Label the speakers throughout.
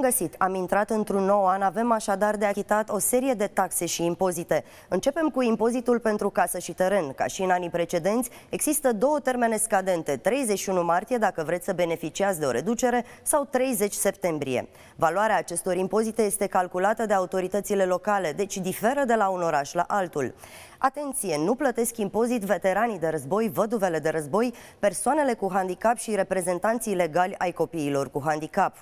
Speaker 1: găsit! Am intrat într-un nou an, avem așadar de achitat o serie de taxe și impozite. Începem cu impozitul pentru casă și teren. Ca și în anii precedenți, există două termene scadente, 31 martie dacă vreți să beneficiați de o reducere sau 30 septembrie. Valoarea acestor impozite este calculată de autoritățile locale, deci diferă de la un oraș la altul. Atenție, nu plătesc impozit veteranii de război, văduvele de război, persoanele cu handicap și reprezentanții legali ai copiilor cu handicap.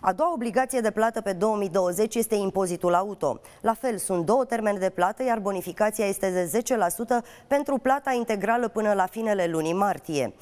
Speaker 1: A doua obligație de plată pe 2020 este impozitul auto. La fel, sunt două termene de plată, iar bonificația este de 10% pentru plata integrală până la finele lunii martie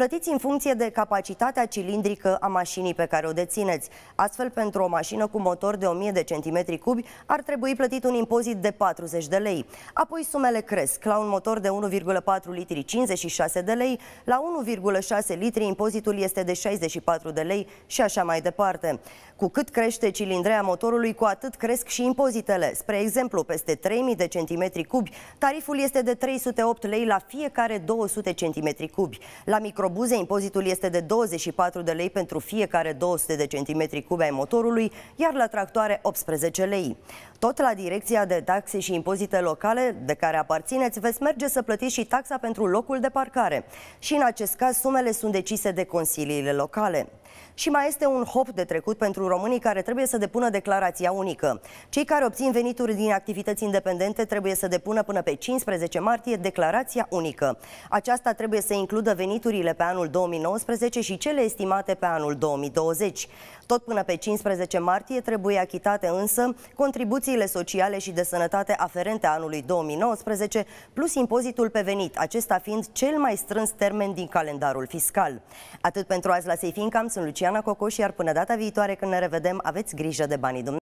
Speaker 1: plătiți în funcție de capacitatea cilindrică a mașinii pe care o dețineți. Astfel, pentru o mașină cu motor de 1000 de centimetri cubi, ar trebui plătit un impozit de 40 de lei. Apoi sumele cresc. La un motor de 1,4 litri 56 de lei, la 1,6 litri impozitul este de 64 de lei și așa mai departe. Cu cât crește cilindrea motorului, cu atât cresc și impozitele. Spre exemplu, peste 3000 de centimetri cubi, tariful este de 308 lei la fiecare 200 centimetri cubi. La micro robuze, impozitul este de 24 de lei pentru fiecare 200 de centimetri cube ai motorului, iar la tractoare 18 lei. Tot la Direcția de Taxe și Impozite Locale, de care aparțineți, veți merge să plătiți și taxa pentru locul de parcare. Și în acest caz, sumele sunt decise de consiliile locale. Și mai este un hop de trecut pentru românii care trebuie să depună declarația unică. Cei care obțin venituri din activități independente trebuie să depună până pe 15 martie declarația unică. Aceasta trebuie să includă veniturile pe anul 2019 și cele estimate pe anul 2020. Tot până pe 15 martie trebuie achitate însă contribuții prestațiile sociale și de sănătate aferente anului 2019, plus impozitul pe venit, acesta fiind cel mai strâns termen din calendarul fiscal. Atât pentru azi la Seifincam, sunt Luciana Cocoș, iar până data viitoare când ne revedem, aveți grijă de banii dumneavoastră.